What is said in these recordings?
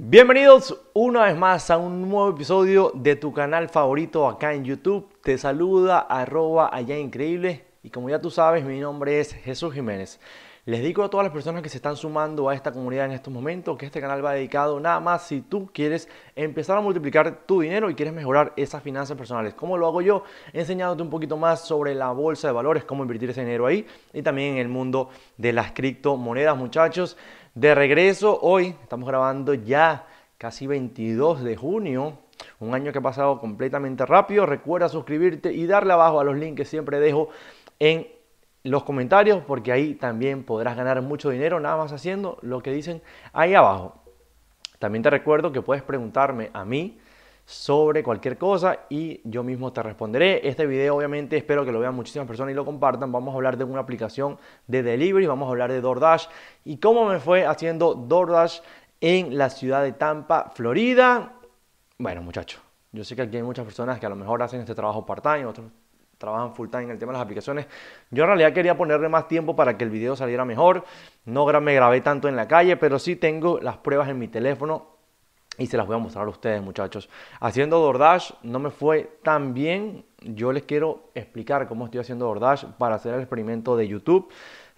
Bienvenidos una vez más a un nuevo episodio de tu canal favorito acá en YouTube. Te saluda arroba allá increíble y como ya tú sabes mi nombre es Jesús Jiménez. Les digo a todas las personas que se están sumando a esta comunidad en estos momentos que este canal va dedicado nada más si tú quieres empezar a multiplicar tu dinero y quieres mejorar esas finanzas personales. ¿Cómo lo hago yo? Enseñándote un poquito más sobre la bolsa de valores, cómo invertir ese dinero ahí y también en el mundo de las criptomonedas, muchachos. De regreso hoy, estamos grabando ya casi 22 de junio. Un año que ha pasado completamente rápido. Recuerda suscribirte y darle abajo a los links que siempre dejo en los comentarios porque ahí también podrás ganar mucho dinero nada más haciendo lo que dicen ahí abajo. También te recuerdo que puedes preguntarme a mí sobre cualquier cosa y yo mismo te responderé. Este video obviamente espero que lo vean muchísimas personas y lo compartan. Vamos a hablar de una aplicación de delivery, vamos a hablar de DoorDash y cómo me fue haciendo DoorDash en la ciudad de Tampa, Florida. Bueno muchachos, yo sé que aquí hay muchas personas que a lo mejor hacen este trabajo part-time, otros trabajan full time en el tema de las aplicaciones. Yo en realidad quería ponerle más tiempo para que el video saliera mejor. No me grabé tanto en la calle, pero sí tengo las pruebas en mi teléfono y se las voy a mostrar a ustedes, muchachos. Haciendo DoorDash no me fue tan bien. Yo les quiero explicar cómo estoy haciendo DoorDash para hacer el experimento de YouTube.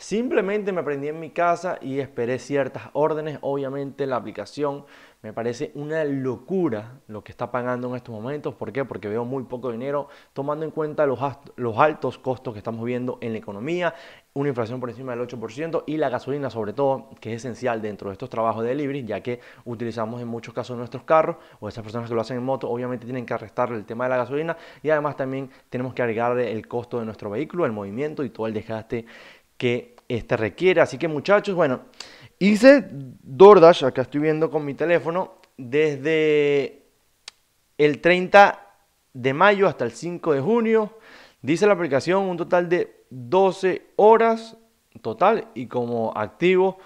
Simplemente me aprendí en mi casa y esperé ciertas órdenes. Obviamente la aplicación me parece una locura lo que está pagando en estos momentos. ¿Por qué? Porque veo muy poco dinero tomando en cuenta los, los altos costos que estamos viendo en la economía, una inflación por encima del 8% y la gasolina sobre todo, que es esencial dentro de estos trabajos de delivery, ya que utilizamos en muchos casos nuestros carros o esas personas que lo hacen en moto, obviamente tienen que arrestar el tema de la gasolina y además también tenemos que agregarle el costo de nuestro vehículo, el movimiento y todo el desgaste que este requiere. Así que muchachos, bueno, hice DoorDash, acá estoy viendo con mi teléfono, desde el 30 de mayo hasta el 5 de junio. Dice la aplicación un total de 12 horas total y como activo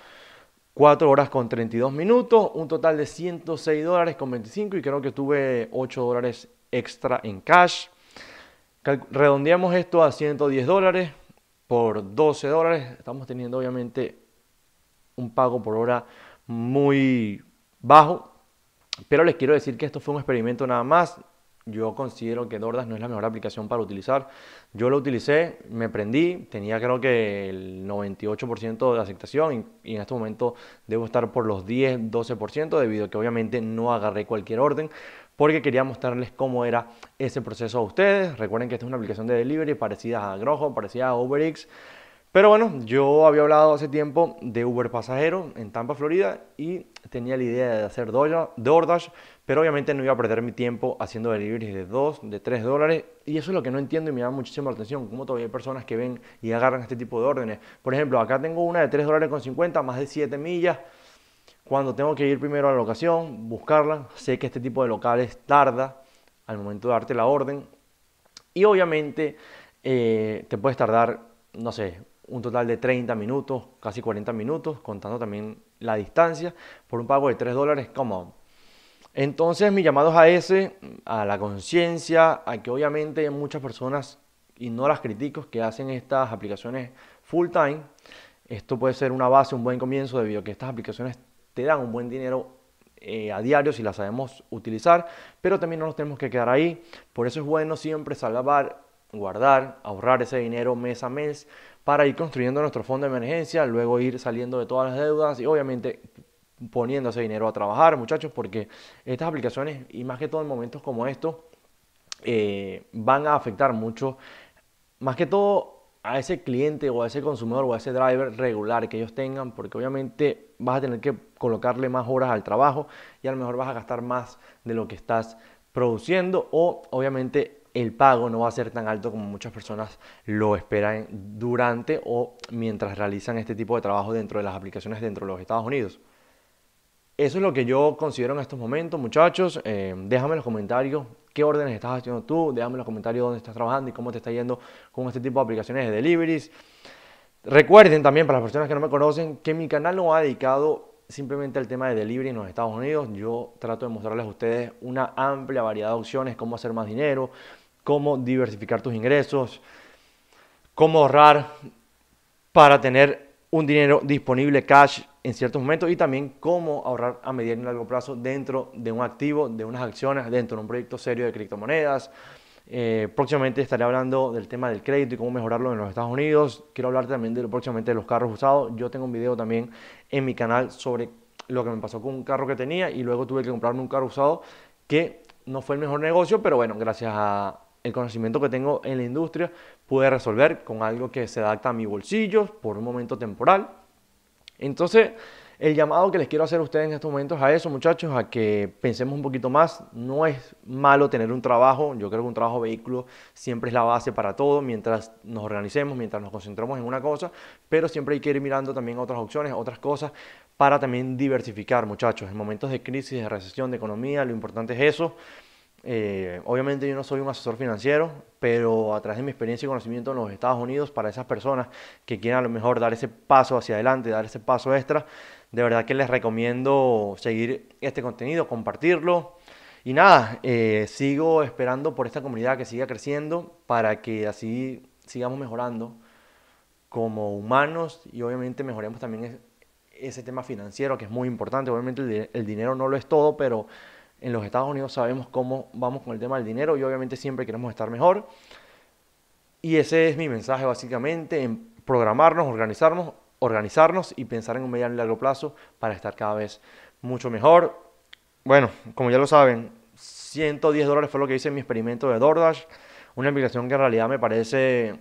4 horas con 32 minutos, un total de 106 dólares con 25 y creo que tuve 8 dólares extra en cash. Redondeamos esto a 110 dólares, por 12 dólares. Estamos teniendo obviamente un pago por hora muy bajo. Pero les quiero decir que esto fue un experimento nada más. Yo considero que Dordas no es la mejor aplicación para utilizar. Yo lo utilicé, me prendí, tenía creo que el 98% de aceptación y, y, en este momento debo estar por los 10, 12% debido a que obviamente no agarré cualquier orden porque quería mostrarles cómo era ese proceso a ustedes. Recuerden que esta es una aplicación de delivery parecida a Grojo, parecida a UberX. Pero bueno, yo había hablado hace tiempo de Uber Pasajero en Tampa, Florida, y tenía la idea de hacer DoorDash, pero obviamente no iba a perder mi tiempo haciendo deliveries de 2, de 3 dólares, y eso es lo que no entiendo y me da muchísima atención, cómo todavía hay personas que ven y agarran este tipo de órdenes. Por ejemplo, acá tengo una de 3 dólares con 50, más de 7 millas, cuando tengo que ir primero a la locación, buscarla, sé que este tipo de locales tarda al momento de darte la orden y obviamente eh, te puedes tardar, no sé, un total de 30 minutos, casi 40 minutos, contando también la distancia, por un pago de 3 dólares, on. entonces, mis llamados a ese, a la conciencia, a que obviamente hay muchas personas, y no las critico, que hacen estas aplicaciones full time. Esto puede ser una base, un buen comienzo, debido a que estas aplicaciones te dan un buen dinero eh, a diario si la sabemos utilizar, pero también no nos tenemos que quedar ahí. Por eso es bueno siempre salvar, guardar, ahorrar ese dinero mes a mes para ir construyendo nuestro fondo de emergencia, luego ir saliendo de todas las deudas y obviamente poniendo ese dinero a trabajar, muchachos, porque estas aplicaciones, y más que todo en momentos como estos, eh, van a afectar mucho, más que todo a ese cliente o a ese consumidor o a ese driver regular que ellos tengan, porque obviamente vas a tener que colocarle más horas al trabajo y a lo mejor vas a gastar más de lo que estás produciendo o obviamente el pago no va a ser tan alto como muchas personas lo esperan durante o mientras realizan este tipo de trabajo dentro de las aplicaciones dentro de los Estados Unidos. Eso es lo que yo considero en estos momentos, muchachos. Eh, déjame en los comentarios qué órdenes estás haciendo tú, déjame en los comentarios dónde estás trabajando y cómo te está yendo con este tipo de aplicaciones de deliveries. Recuerden también para las personas que no me conocen que mi canal no ha dedicado simplemente al tema de delivery en los Estados Unidos. Yo trato de mostrarles a ustedes una amplia variedad de opciones, cómo hacer más dinero, cómo diversificar tus ingresos, cómo ahorrar para tener un dinero disponible cash en ciertos momentos y también cómo ahorrar a mediano y largo plazo dentro de un activo, de unas acciones, dentro de un proyecto serio de criptomonedas. Eh, próximamente estaré hablando del tema del crédito y cómo mejorarlo en los Estados Unidos. Quiero hablar también de, próximamente de los carros usados. Yo tengo un video también en mi canal sobre lo que me pasó con un carro que tenía y luego tuve que comprarme un carro usado que no fue el mejor negocio, pero bueno, gracias a, el conocimiento que tengo en la industria puede resolver con algo que se adapta a mi bolsillo por un momento temporal. Entonces, el llamado que les quiero hacer a ustedes en estos momentos es a eso, muchachos, a que pensemos un poquito más. No es malo tener un trabajo. Yo creo que un trabajo vehículo siempre es la base para todo, mientras nos organicemos, mientras nos concentramos en una cosa, pero siempre hay que ir mirando también otras opciones, otras cosas, para también diversificar, muchachos. En momentos de crisis, de recesión, de economía, lo importante es eso. Eh, obviamente yo no soy un asesor financiero, pero a través de mi experiencia y conocimiento en los Estados Unidos, para esas personas que quieran a lo mejor dar ese paso hacia adelante, dar ese paso extra, de verdad que les recomiendo seguir este contenido, compartirlo. Y nada, eh, sigo esperando por esta comunidad que siga creciendo para que así sigamos mejorando como humanos y obviamente mejoremos también ese, tema financiero que es muy importante. Obviamente el dinero no lo es todo, pero en los Estados Unidos sabemos cómo vamos con el tema del dinero y obviamente siempre queremos estar mejor. Y ese es mi mensaje básicamente, en programarnos, organizarnos, organizarnos y pensar en un mediano y largo plazo para estar cada vez mucho mejor. Bueno, como ya lo saben, 110 dólares fue lo que hice en mi experimento de DoorDash, una aplicación que en realidad me parece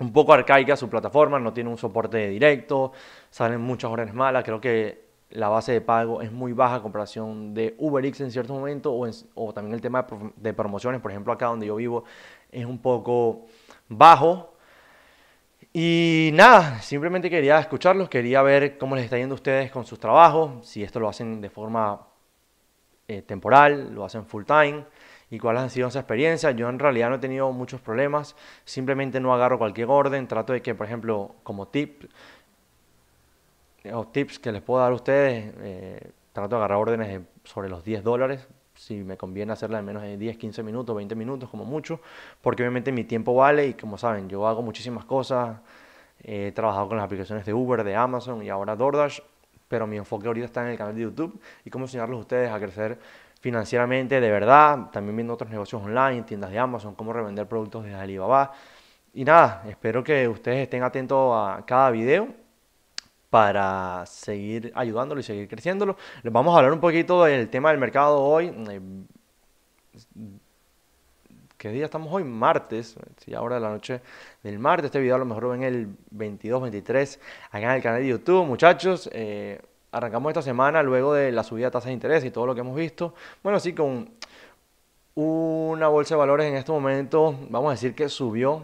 un poco arcaica su plataforma, no tiene un soporte directo, salen muchas órdenes malas, creo que la base de pago es muy baja en comparación de Uber en cierto momento o, también el tema de, promociones, por ejemplo acá donde yo vivo es un poco bajo. Y nada, simplemente quería escucharlos, quería ver cómo les está yendo a ustedes con sus trabajos, si esto lo hacen de forma eh, temporal, lo hacen full time y cuáles han sido esa experiencia. Yo en realidad no he tenido muchos problemas, simplemente no agarro cualquier orden, trato de que, por ejemplo, como tip, los eh, tips que les puedo dar a ustedes, eh, trato de agarrar órdenes sobre los 10 dólares, si me conviene hacerla en menos de 10, 15 minutos, 20 minutos, como mucho, porque obviamente mi tiempo vale y como saben, yo hago muchísimas cosas, he trabajado con las aplicaciones de Uber, de Amazon y ahora DoorDash, pero mi enfoque ahorita está en el canal de YouTube y cómo enseñarles a ustedes a crecer financieramente de verdad, también viendo otros negocios online, tiendas de Amazon, cómo revender productos de Alibaba. Y nada, espero que ustedes estén atentos a cada video para seguir ayudándolo y seguir creciéndolo. Les vamos a hablar un poquito del tema del mercado hoy. Eh, ¿Qué día estamos hoy? Martes, Si ahora de la noche del martes. Este video a lo mejor lo ven el 22, 23 acá en el canal de YouTube. Muchachos, eh, arrancamos esta semana luego de la subida de tasas de interés y todo lo que hemos visto. Bueno, sí, con una bolsa de valores en este momento, vamos a decir que subió,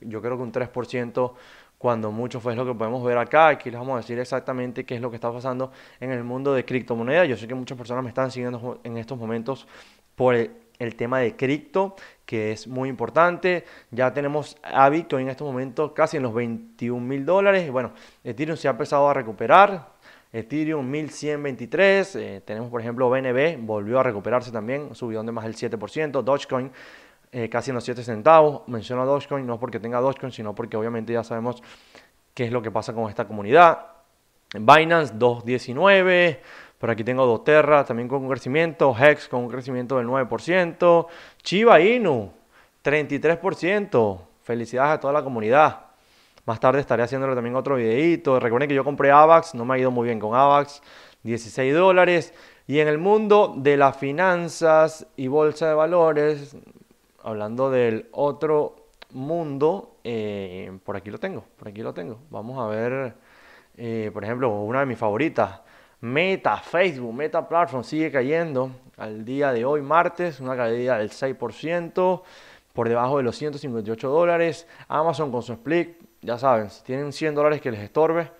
yo creo que un 3% cuando mucho fue lo que podemos ver acá. Aquí les vamos a decir exactamente qué es lo que está pasando en el mundo de criptomonedas. Yo sé que muchas personas me están siguiendo en estos momentos por el, tema de cripto, que es muy importante. Ya tenemos a Bitcoin en estos momentos casi en los 21 mil dólares. bueno, Ethereum se ha empezado a recuperar. Ethereum 1123, eh, tenemos por ejemplo BNB, volvió a recuperarse también, subió de más del 7%, Dogecoin eh, casi en los 7 centavos. Menciono a Dogecoin no porque tenga Dogecoin, sino porque obviamente ya sabemos qué es lo que pasa con esta comunidad. Binance 2.19, por aquí tengo Doterra también con un crecimiento, Hex con un crecimiento del 9%, Chiba Inu 33%. Felicidades a toda la comunidad. Más tarde estaré haciéndole también otro videito. Recuerden que yo compré AVAX, no me ha ido muy bien con AVAX, 16 dólares. Y en el mundo de las finanzas y bolsa de valores, hablando del otro mundo, eh, por aquí lo tengo, por aquí lo tengo. Vamos a ver, eh, por ejemplo, una de mis favoritas. Meta, Facebook, Meta Platform sigue cayendo al día de hoy, martes, una caída del 6%, por debajo de los 158 dólares. Amazon con su split, ya saben, tienen 100 dólares que les estorbe,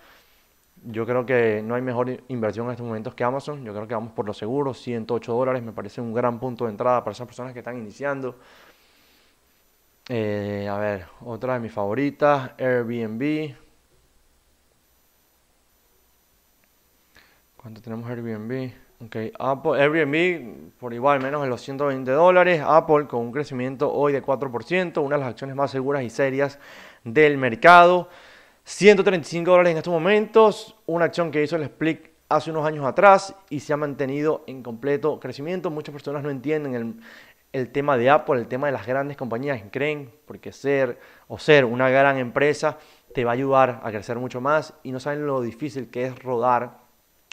yo creo que no hay mejor inversión en estos momentos que Amazon. Yo creo que vamos por lo seguro. 108 dólares me parece un gran punto de entrada para esas personas que están iniciando. Eh, a ver, otra de mis favoritas, Airbnb. ¿Cuánto tenemos Airbnb? Ok, Apple, Airbnb por igual menos de los 120 dólares. Apple con un crecimiento hoy de 4%, una de las acciones más seguras y serias del mercado. 135 dólares en estos momentos, una acción que hizo el split hace unos años atrás y se ha mantenido en completo crecimiento. Muchas personas no entienden el, el tema de Apple, el tema de las grandes compañías creen, porque ser o ser una gran empresa te va a ayudar a crecer mucho más y no saben lo difícil que es rodar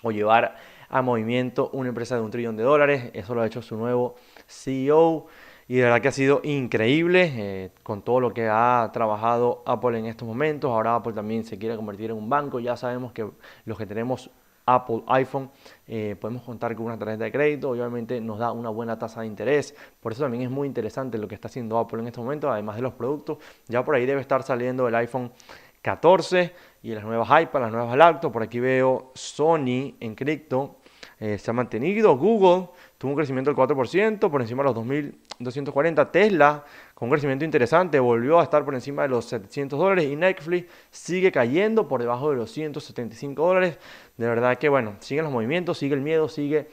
o llevar a movimiento una empresa de un trillón de dólares. Eso lo ha hecho su nuevo CEO y de verdad que ha sido increíble eh, con todo lo que ha trabajado Apple en estos momentos. Ahora Apple también se quiere convertir en un banco. Ya sabemos que los que tenemos Apple, iPhone, eh, podemos contar con una tarjeta de crédito, obviamente nos da una buena tasa de interés, por eso también es muy interesante lo que está haciendo Apple en este momento, además de los productos, ya por ahí debe estar saliendo el iPhone 14 y las nuevas iPads, las nuevas laptops, por aquí veo Sony en cripto, eh, se ha mantenido, Google tuvo un crecimiento del 4%, por encima de los 2.240. Tesla, con un crecimiento interesante, volvió a estar por encima de los 700 dólares y Netflix sigue cayendo por debajo de los 175 dólares. De verdad que, bueno, siguen los movimientos, sigue el miedo, sigue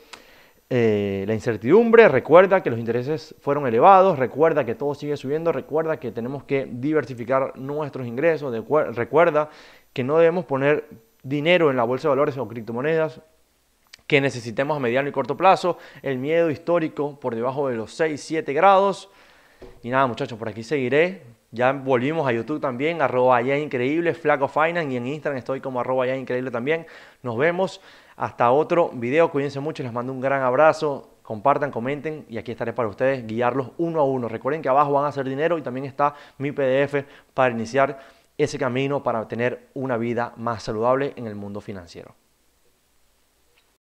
eh, la incertidumbre. Recuerda que los intereses fueron elevados, recuerda que todo sigue subiendo, recuerda que tenemos que diversificar nuestros ingresos, recuerda que no debemos poner dinero en la bolsa de valores o criptomonedas que necesitemos a mediano y corto plazo, el miedo histórico por debajo de los 6, 7 grados. Y nada, muchachos, por aquí seguiré. Ya volvimos a YouTube también, arroba ya increíble, Flaco Finance y en Instagram estoy como arroba ya increíble también. Nos vemos hasta otro video. Cuídense mucho, les mando un gran abrazo. Compartan, comenten y aquí estaré para ustedes guiarlos uno a uno. Recuerden que abajo van a hacer dinero y también está mi PDF para iniciar ese camino para tener una vida más saludable en el mundo financiero.